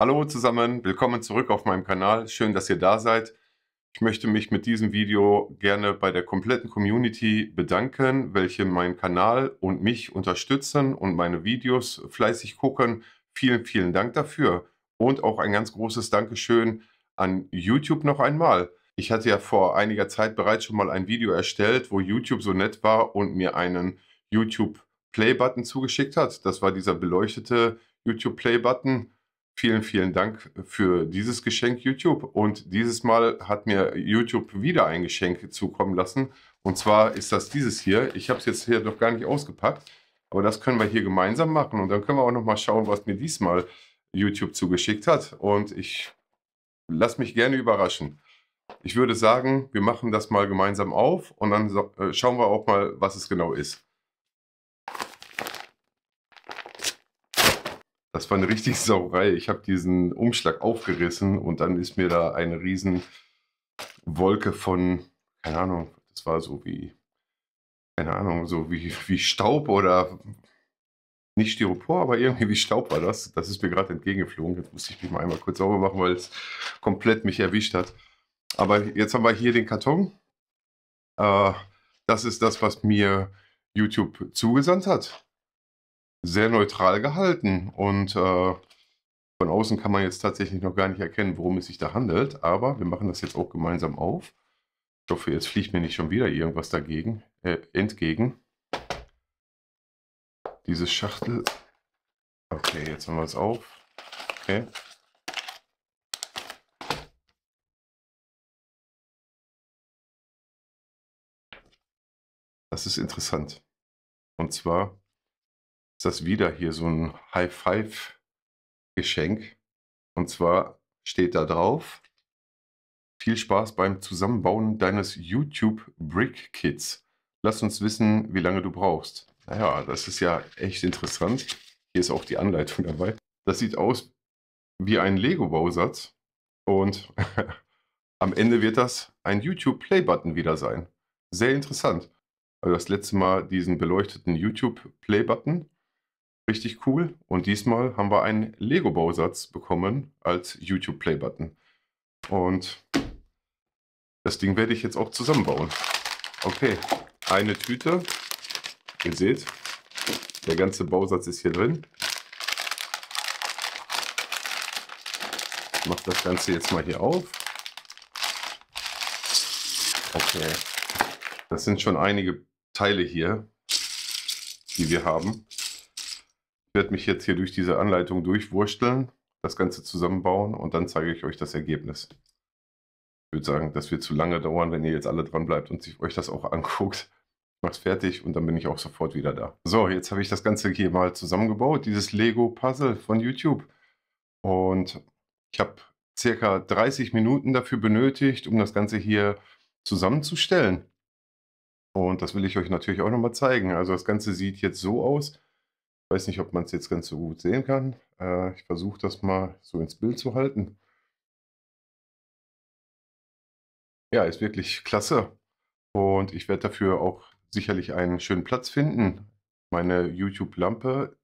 Hallo zusammen, willkommen zurück auf meinem Kanal. Schön, dass ihr da seid. Ich möchte mich mit diesem Video gerne bei der kompletten Community bedanken, welche meinen Kanal und mich unterstützen und meine Videos fleißig gucken. Vielen, vielen Dank dafür und auch ein ganz großes Dankeschön an YouTube noch einmal. Ich hatte ja vor einiger Zeit bereits schon mal ein Video erstellt, wo YouTube so nett war und mir einen YouTube Play-Button zugeschickt hat. Das war dieser beleuchtete YouTube Play-Button Vielen, vielen Dank für dieses Geschenk YouTube. Und dieses Mal hat mir YouTube wieder ein Geschenk zukommen lassen. Und zwar ist das dieses hier. Ich habe es jetzt hier noch gar nicht ausgepackt, aber das können wir hier gemeinsam machen. Und dann können wir auch noch mal schauen, was mir diesmal YouTube zugeschickt hat. Und ich lasse mich gerne überraschen. Ich würde sagen, wir machen das mal gemeinsam auf und dann äh, schauen wir auch mal, was es genau ist. Das war eine richtige Sauerei. Ich habe diesen Umschlag aufgerissen und dann ist mir da eine riesen Wolke von, keine Ahnung, das war so wie, keine Ahnung, so wie, wie Staub oder nicht Styropor, aber irgendwie wie Staub war das. Das ist mir gerade entgegengeflogen. Jetzt musste ich mich mal einmal kurz sauber machen, weil es komplett mich erwischt hat. Aber jetzt haben wir hier den Karton. Äh, das ist das, was mir YouTube zugesandt hat sehr neutral gehalten. Und äh, von außen kann man jetzt tatsächlich noch gar nicht erkennen, worum es sich da handelt. Aber wir machen das jetzt auch gemeinsam auf. Ich hoffe, jetzt fliegt mir nicht schon wieder irgendwas dagegen, äh, entgegen. Diese Schachtel. Okay, jetzt haben wir es auf. Okay. Das ist interessant. Und zwar ist das wieder hier so ein High Five Geschenk. Und zwar steht da drauf, viel Spaß beim Zusammenbauen deines YouTube Brick Kits. Lass uns wissen, wie lange du brauchst. Naja, das ist ja echt interessant. Hier ist auch die Anleitung dabei. Das sieht aus wie ein Lego-Bausatz. Und am Ende wird das ein YouTube-Play-Button wieder sein. Sehr interessant. Also das letzte Mal diesen beleuchteten YouTube-Play-Button. Richtig cool. Und diesmal haben wir einen Lego-Bausatz bekommen als YouTube-Play-Button. Und das Ding werde ich jetzt auch zusammenbauen. Okay, eine Tüte. Ihr seht, der ganze Bausatz ist hier drin. Ich mache das Ganze jetzt mal hier auf. Okay, das sind schon einige Teile hier, die wir haben werde mich jetzt hier durch diese Anleitung durchwursteln, das Ganze zusammenbauen und dann zeige ich euch das Ergebnis. Ich würde sagen, das wird zu lange dauern, wenn ihr jetzt alle dran bleibt und euch das auch anguckt. Ich mache es fertig und dann bin ich auch sofort wieder da. So, jetzt habe ich das Ganze hier mal zusammengebaut, dieses Lego-Puzzle von YouTube. Und ich habe circa 30 Minuten dafür benötigt, um das Ganze hier zusammenzustellen. Und das will ich euch natürlich auch nochmal zeigen. Also das Ganze sieht jetzt so aus weiß nicht, ob man es jetzt ganz so gut sehen kann. Äh, ich versuche das mal so ins Bild zu halten. Ja, ist wirklich klasse. Und ich werde dafür auch sicherlich einen schönen Platz finden. Meine YouTube-Lampe,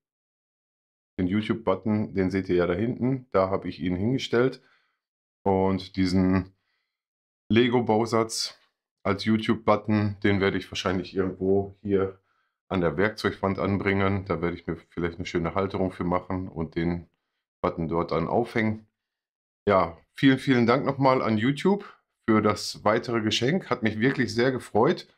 den YouTube-Button, den seht ihr ja da hinten. Da habe ich ihn hingestellt. Und diesen Lego-Bausatz als YouTube-Button, den werde ich wahrscheinlich irgendwo hier an der Werkzeugwand anbringen. Da werde ich mir vielleicht eine schöne Halterung für machen und den Button dort dann aufhängen. Ja, vielen, vielen Dank nochmal an YouTube für das weitere Geschenk. Hat mich wirklich sehr gefreut.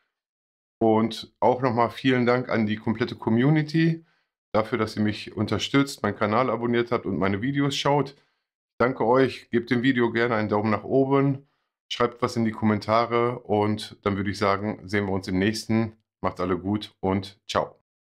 Und auch nochmal vielen Dank an die komplette Community dafür, dass ihr mich unterstützt, meinen Kanal abonniert habt und meine Videos schaut. Ich danke euch, gebt dem Video gerne einen Daumen nach oben, schreibt was in die Kommentare und dann würde ich sagen, sehen wir uns im nächsten Macht alle gut und ciao.